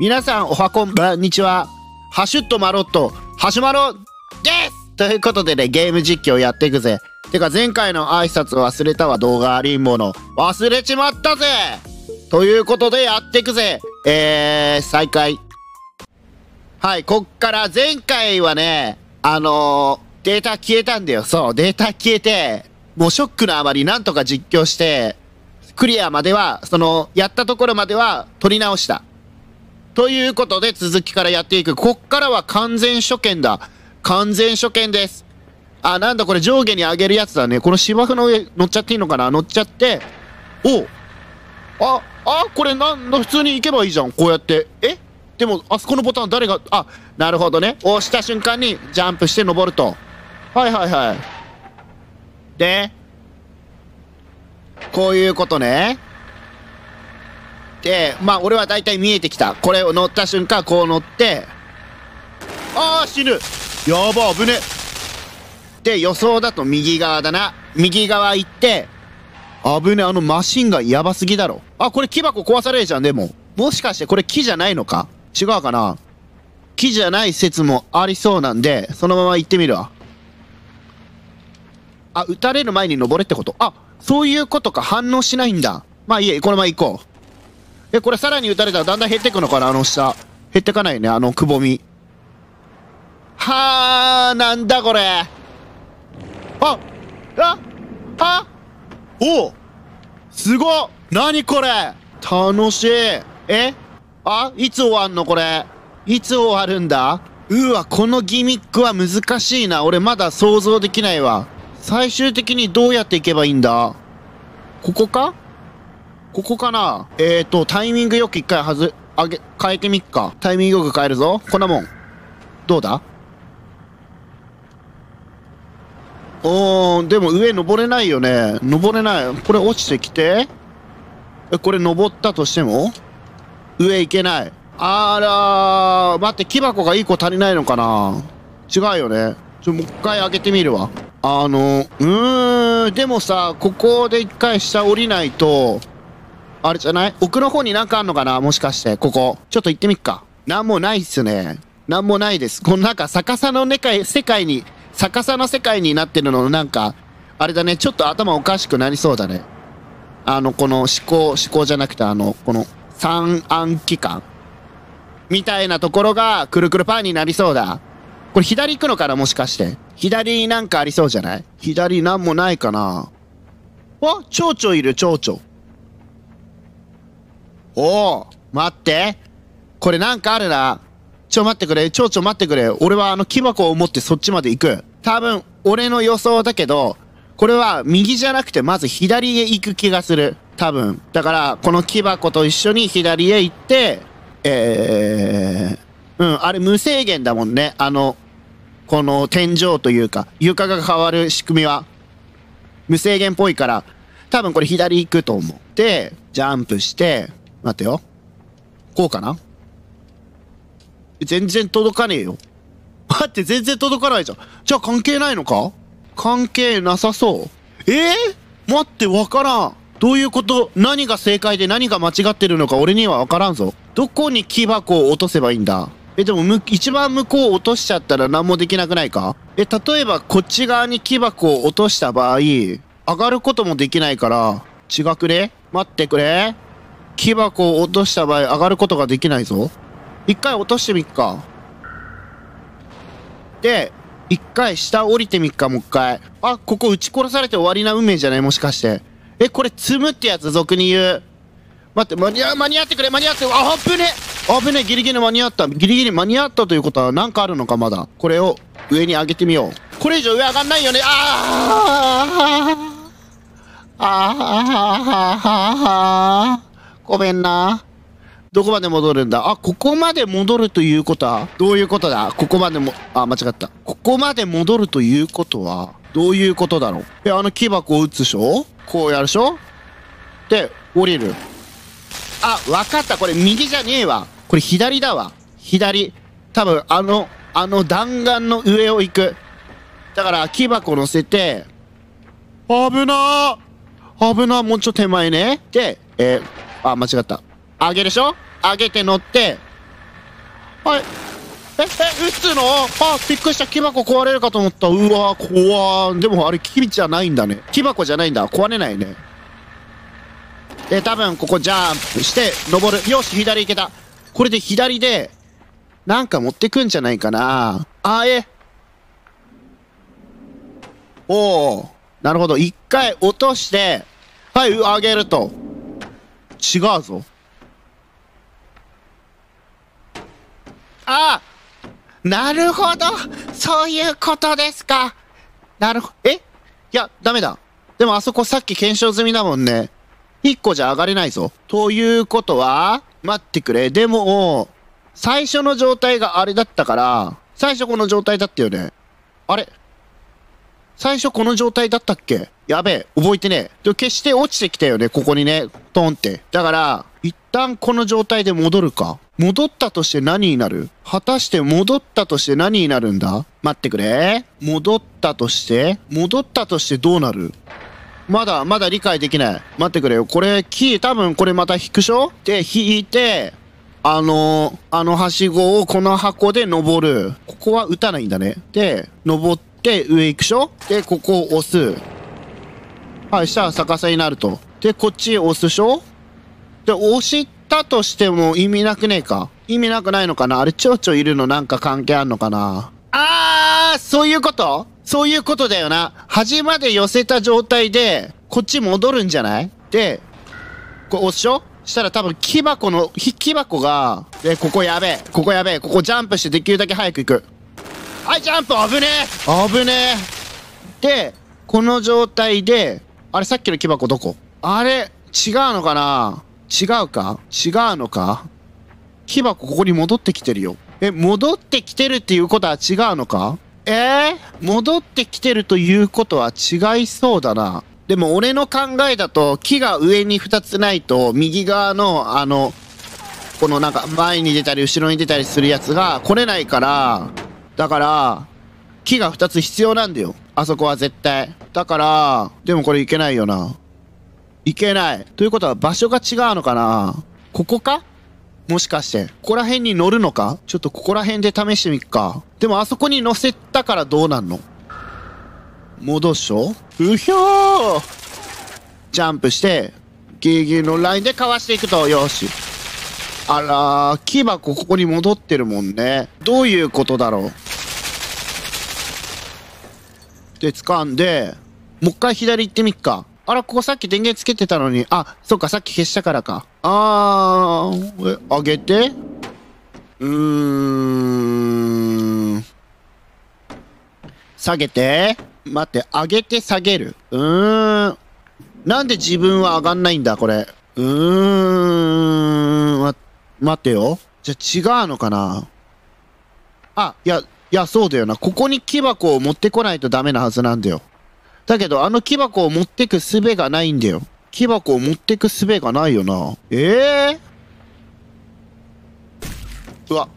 皆さんおはこんばんにちはハシュッとマロットハシュマロですということでねゲーム実況やっていくぜてか前回の挨拶忘れたわ動画ありんもの忘れちまったぜということでやっていくぜえー、再開はいこっから前回はねあのー、データ消えたんだよそうデータ消えてもうショックのあまりなんとか実況してクリアまではそのやったところまでは取り直したということで続きからやっていく。こっからは完全初見だ。完全初見です。あ、なんだこれ上下に上げるやつだね。この芝生の上乗っちゃっていいのかな乗っちゃって。おあ、あ、これなんだ普通に行けばいいじゃん。こうやって。えでも、あそこのボタン誰が、あ、なるほどね。押した瞬間にジャンプして登ると。はいはいはい。で、こういうことね。て、まあ俺は大体見えてきた。これを乗った瞬間こう乗って、ああ死ぬやば危ねで予想だと右側だな。右側行って、危ねあのマシンがやばすぎだろ。あ、これ木箱壊されるじゃん、でも。もしかしてこれ木じゃないのか違うかな木じゃない説もありそうなんで、そのまま行ってみるわ。あ、撃たれる前に登れってことあ、そういうことか反応しないんだ。まあいいえ、このまま行こう。え、これさらに打たれたらだんだん減ってくのかなあの下。減ってかないね、あのくぼみ。はー、なんだこれ。あああおすごなにこれ楽しいえあいつ終わんのこれいつ終わるんだうわ、このギミックは難しいな。俺まだ想像できないわ。最終的にどうやっていけばいいんだここかここかなえっ、ー、と、タイミングよく一回はず、あげ、変えてみっか。タイミングよく変えるぞ。こんなもん。どうだおー、でも上登れないよね。登れない。これ落ちてきて。え、これ登ったとしても上行けない。あら待って、木箱が1個足りないのかな違うよね。ちょ、もう一回上げてみるわ。あの、うーん、でもさ、ここで一回下降りないと、あれじゃない奥の方になんかあんのかなもしかして、ここ。ちょっと行ってみっか。なんもないっすね。なんもないです。このなんか逆さの世界、世界に、逆さの世界になってるのなんか、あれだね、ちょっと頭おかしくなりそうだね。あの、この思考、思考じゃなくて、あの、この三暗期間みたいなところが、くるくるパーになりそうだ。これ左行くのかなもしかして。左になんかありそうじゃない左なんもないかなわ、蝶々いる、蝶々。おお待ってこれなんかあるな。ちょ待ってくれ。ちょちょ待ってくれ。俺はあの木箱を持ってそっちまで行く。多分、俺の予想だけど、これは右じゃなくてまず左へ行く気がする。多分。だから、この木箱と一緒に左へ行って、えー、うん、あれ無制限だもんね。あの、この天井というか、床が変わる仕組みは、無制限っぽいから、多分これ左行くと思って、ジャンプして、待てよ。こうかな全然届かねえよ。待って、全然届かないじゃん。じゃあ関係ないのか関係なさそう。えー、待って、わからん。どういうこと何が正解で何が間違ってるのか俺にはわからんぞ。どこに木箱を落とせばいいんだえ、でも、む、一番向こうを落としちゃったら何もできなくないかえ、例えばこっち側に木箱を落とした場合、上がることもできないから、違くれ待ってくれ木箱を落とした場合上がることができないぞ。一回落としてみっか。で、一回下降りてみっか、もう一回。あ、ここ撃ち殺されて終わりな運命じゃないもしかして。え、これ積むってやつ俗に言う。待って、間に合、間に合ってくれ、間に合って、あ、危ね危ねギリギリ間に合った。ギリギリ間に合ったということは何かあるのか、まだ。これを上に上げてみよう。これ以上上上がんないよね。あーあーあーああああああああああごめんな。どこまで戻るんだあ、ここまで戻るということは、どういうことだここまでも、あ、間違った。ここまで戻るということは、どういうことだろうえ、あの木箱を打つでしょこうやるでしょで、降りる。あ、わかった。これ右じゃねえわ。これ左だわ。左。多分、あの、あの弾丸の上を行く。だから、木箱乗せて、危なー危なもうちょ手前ね。で、えーあ、間違った。上げでしょ上げて乗って。はい。え、え、撃つのあ、びっくりした。木箱壊れるかと思った。うわ怖でもあれ、木じゃないんだね。木箱じゃないんだ。壊れないね。で、多分ここジャンプして、登る。よし、左行けた。これで左で、なんか持ってくんじゃないかな。あ、え。おおなるほど。一回落として、はい、上げると。違うぞ。あなるほどそういうことですかなるほ、えいや、ダメだ。でもあそこさっき検証済みだもんね。1個じゃ上がれないぞ。ということは、待ってくれ。でも、最初の状態があれだったから、最初この状態だったよね。あれ最初この状態だったっけやべえ、覚えてねえ。で、決して落ちてきたよね、ここにね。トンって。だから、一旦この状態で戻るか。戻ったとして何になる果たして戻ったとして何になるんだ待ってくれ。戻ったとして戻ったとしてどうなるまだ、まだ理解できない。待ってくれよ。これ、キー、多分これまた引くしょで、引いて、あの、あのはしごをこの箱で登る。ここは打たないんだね。で、登って、で、上行くしょで、ここを押す。はい、したら逆さになると。で、こっち押すしょで、押したとしても意味なくねえか意味なくないのかなあれ、蝶々いるのなんか関係あんのかなあー、そういうことそういうことだよな。端まで寄せた状態で、こっち戻るんじゃないで、こう押すしょしたら多分木箱の、木箱が、で、ここやべえ、ここやべえ、ここジャンプしてできるだけ早く行く。あジャンプ危ねえ危ねえでこの状態であれさっきの木箱どこあれ違うのかな違うか違うのか木箱ここに戻ってきてるよえ戻ってきてるっていうことは違うのかえー、戻ってきてるということは違いそうだなでも俺の考えだと木が上に2つないと右側のあのこのなんか前に出たり後ろに出たりするやつが来れないからだから、木が2つ必要なんだよ。あそこは絶対。だから、でもこれいけないよな。いけない。ということは場所が違うのかなここかもしかして。ここら辺に乗るのかちょっとここら辺で試してみっか。でもあそこに乗せたからどうなんの戻しょうひょージャンプして、ギリギリのラインでかわしていくと、よし。あらー、木箱ここに戻ってるもんね。どういうことだろうで掴んで、もう一回左行ってみっか。あら、ここさっき電源つけてたのに。あ、そっか、さっき消したからか。あー、え、上げて。うーん。下げて。待って、上げて下げる。うーん。なんで自分は上がんないんだ、これ。うーん。ま、待ってよ。じゃ、違うのかなあ、いや、いや、そうだよな。ここに木箱を持ってこないとダメなはずなんだよ。だけど、あの木箱を持ってく術がないんだよ。木箱を持ってく術がないよな。ええー、うわ。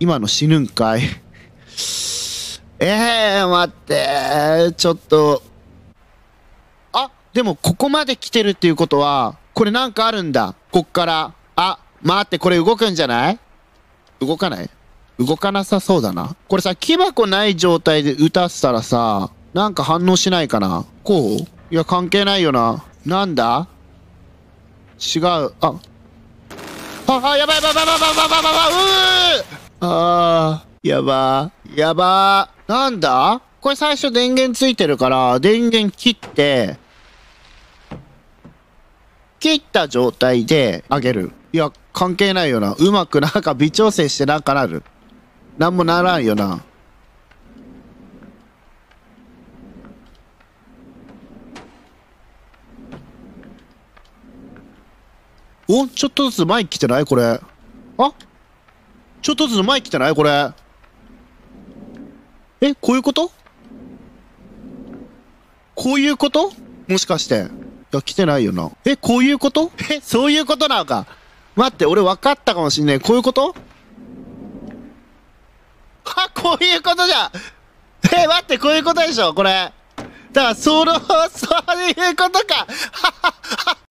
今の死ぬんかい。え えー、待って。ちょっと。あ、でもここまで来てるっていうことは、これなんかあるんだ。こっから。あ、待って、これ動くんじゃない動かない動かなさそうだな。これさ、木箱ない状態で打たせたらさ、なんか反応しないかなこういや、関係ないよな。なんだ違う。あ。あ、あ、やばいやばいやばいやばいやばいやばいうーあー、やばー。やばー。なんだこれ最初電源ついてるから、電源切って、切った状態で上げる。いや、関係ないよな。うまくなんか微調整してなんかなる。なんもならんよな。おちょっとずつ前来てないこれ。あちょっとずつ前来てないこれ。えこういうことこういうこともしかして。いや、来てないよな。え、こういうことえ、そういうことなのか。待って、俺分かったかもしんない。こういうことは、こういうことじゃえ、待って、こういうことでしょこれ。だから、そろ、そういうことかははは